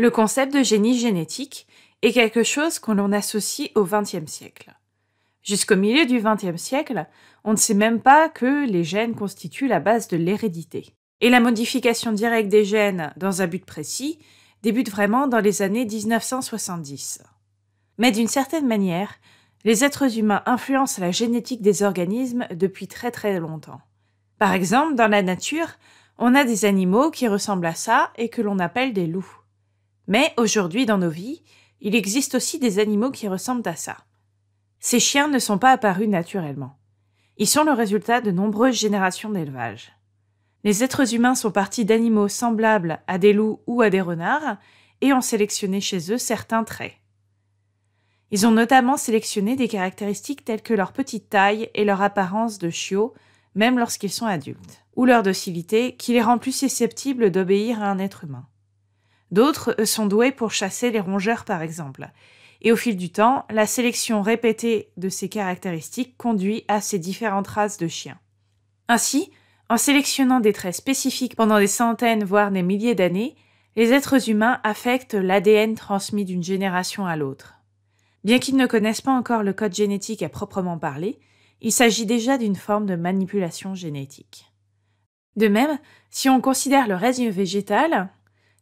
Le concept de génie génétique est quelque chose qu'on l'on associe au XXe siècle. Jusqu'au milieu du XXe siècle, on ne sait même pas que les gènes constituent la base de l'hérédité. Et la modification directe des gènes dans un but précis débute vraiment dans les années 1970. Mais d'une certaine manière, les êtres humains influencent la génétique des organismes depuis très très longtemps. Par exemple, dans la nature, on a des animaux qui ressemblent à ça et que l'on appelle des loups. Mais aujourd'hui, dans nos vies, il existe aussi des animaux qui ressemblent à ça. Ces chiens ne sont pas apparus naturellement. Ils sont le résultat de nombreuses générations d'élevage. Les êtres humains sont partis d'animaux semblables à des loups ou à des renards et ont sélectionné chez eux certains traits. Ils ont notamment sélectionné des caractéristiques telles que leur petite taille et leur apparence de chiot, même lorsqu'ils sont adultes, ou leur docilité qui les rend plus susceptibles d'obéir à un être humain. D'autres sont doués pour chasser les rongeurs par exemple. Et au fil du temps, la sélection répétée de ces caractéristiques conduit à ces différentes races de chiens. Ainsi, en sélectionnant des traits spécifiques pendant des centaines voire des milliers d'années, les êtres humains affectent l'ADN transmis d'une génération à l'autre. Bien qu'ils ne connaissent pas encore le code génétique à proprement parler, il s'agit déjà d'une forme de manipulation génétique. De même, si on considère le régime végétal,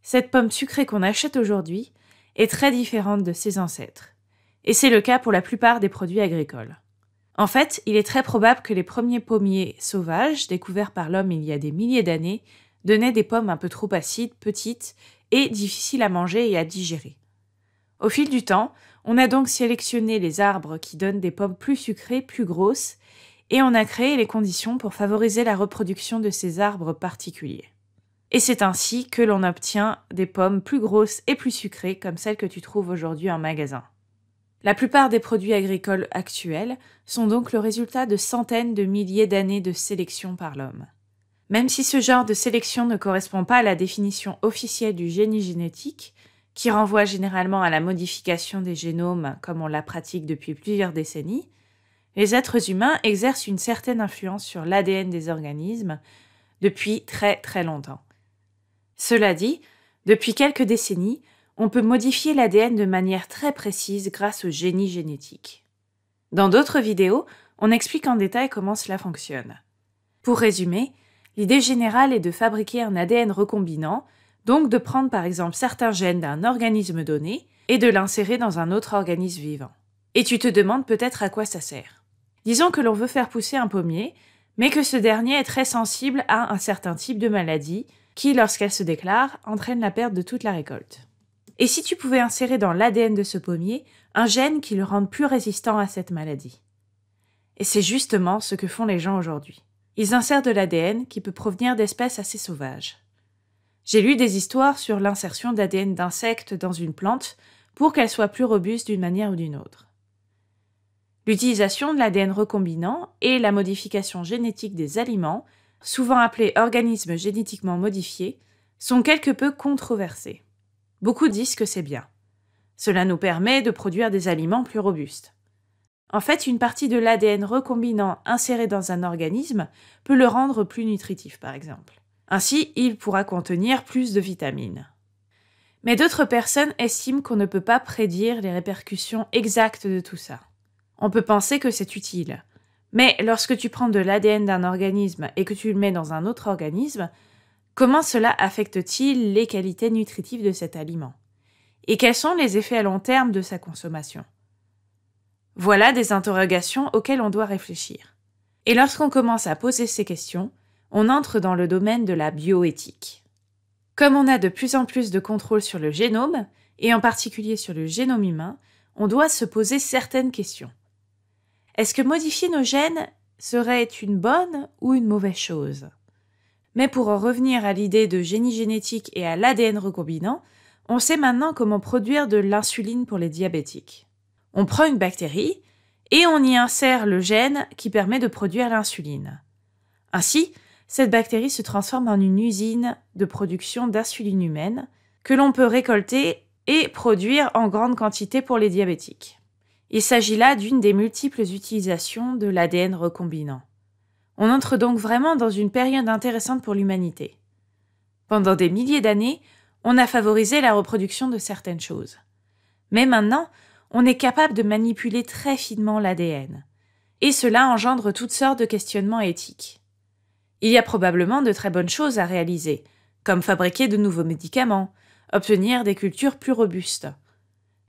cette pomme sucrée qu'on achète aujourd'hui est très différente de ses ancêtres. Et c'est le cas pour la plupart des produits agricoles. En fait, il est très probable que les premiers pommiers sauvages, découverts par l'homme il y a des milliers d'années, donnaient des pommes un peu trop acides, petites et difficiles à manger et à digérer. Au fil du temps, on a donc sélectionné les arbres qui donnent des pommes plus sucrées, plus grosses, et on a créé les conditions pour favoriser la reproduction de ces arbres particuliers. Et c'est ainsi que l'on obtient des pommes plus grosses et plus sucrées comme celles que tu trouves aujourd'hui en magasin. La plupart des produits agricoles actuels sont donc le résultat de centaines de milliers d'années de sélection par l'homme. Même si ce genre de sélection ne correspond pas à la définition officielle du génie génétique, qui renvoie généralement à la modification des génomes comme on la pratique depuis plusieurs décennies, les êtres humains exercent une certaine influence sur l'ADN des organismes depuis très très longtemps. Cela dit, depuis quelques décennies, on peut modifier l'ADN de manière très précise grâce au génie génétique. Dans d'autres vidéos, on explique en détail comment cela fonctionne. Pour résumer, l'idée générale est de fabriquer un ADN recombinant, donc de prendre par exemple certains gènes d'un organisme donné et de l'insérer dans un autre organisme vivant. Et tu te demandes peut-être à quoi ça sert. Disons que l'on veut faire pousser un pommier, mais que ce dernier est très sensible à un certain type de maladie, qui, lorsqu'elle se déclare, entraîne la perte de toute la récolte. Et si tu pouvais insérer dans l'ADN de ce pommier un gène qui le rende plus résistant à cette maladie Et c'est justement ce que font les gens aujourd'hui. Ils insèrent de l'ADN qui peut provenir d'espèces assez sauvages. J'ai lu des histoires sur l'insertion d'ADN d'insectes dans une plante pour qu'elle soit plus robuste d'une manière ou d'une autre. L'utilisation de l'ADN recombinant et la modification génétique des aliments souvent appelés organismes génétiquement modifiés, sont quelque peu controversés. Beaucoup disent que c'est bien. Cela nous permet de produire des aliments plus robustes. En fait, une partie de l'ADN recombinant inséré dans un organisme peut le rendre plus nutritif, par exemple. Ainsi, il pourra contenir plus de vitamines. Mais d'autres personnes estiment qu'on ne peut pas prédire les répercussions exactes de tout ça. On peut penser que c'est utile, mais lorsque tu prends de l'ADN d'un organisme et que tu le mets dans un autre organisme, comment cela affecte-t-il les qualités nutritives de cet aliment Et quels sont les effets à long terme de sa consommation Voilà des interrogations auxquelles on doit réfléchir. Et lorsqu'on commence à poser ces questions, on entre dans le domaine de la bioéthique. Comme on a de plus en plus de contrôle sur le génome, et en particulier sur le génome humain, on doit se poser certaines questions. Est-ce que modifier nos gènes serait une bonne ou une mauvaise chose Mais pour en revenir à l'idée de génie génétique et à l'ADN recombinant, on sait maintenant comment produire de l'insuline pour les diabétiques. On prend une bactérie et on y insère le gène qui permet de produire l'insuline. Ainsi, cette bactérie se transforme en une usine de production d'insuline humaine que l'on peut récolter et produire en grande quantité pour les diabétiques. Il s'agit là d'une des multiples utilisations de l'ADN recombinant. On entre donc vraiment dans une période intéressante pour l'humanité. Pendant des milliers d'années, on a favorisé la reproduction de certaines choses. Mais maintenant, on est capable de manipuler très finement l'ADN. Et cela engendre toutes sortes de questionnements éthiques. Il y a probablement de très bonnes choses à réaliser, comme fabriquer de nouveaux médicaments, obtenir des cultures plus robustes.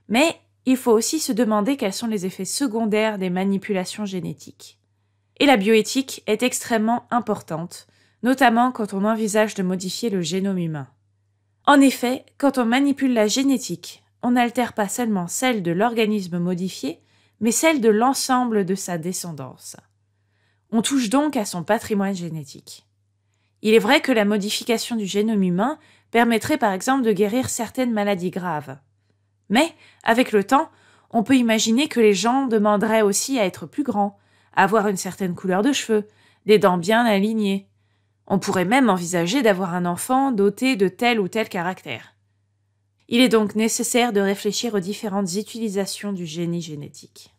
Mais il faut aussi se demander quels sont les effets secondaires des manipulations génétiques. Et la bioéthique est extrêmement importante, notamment quand on envisage de modifier le génome humain. En effet, quand on manipule la génétique, on n'altère pas seulement celle de l'organisme modifié, mais celle de l'ensemble de sa descendance. On touche donc à son patrimoine génétique. Il est vrai que la modification du génome humain permettrait par exemple de guérir certaines maladies graves. Mais, avec le temps, on peut imaginer que les gens demanderaient aussi à être plus grands, à avoir une certaine couleur de cheveux, des dents bien alignées. On pourrait même envisager d'avoir un enfant doté de tel ou tel caractère. Il est donc nécessaire de réfléchir aux différentes utilisations du génie génétique.